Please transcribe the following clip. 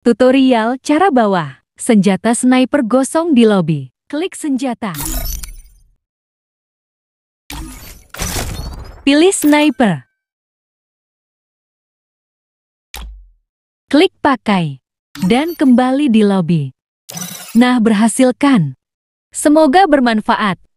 Tutorial cara bawah. Senjata sniper gosong di lobby. Klik senjata. Pilih sniper. Klik pakai. Dan kembali di lobby. Nah, berhasilkan. Semoga bermanfaat.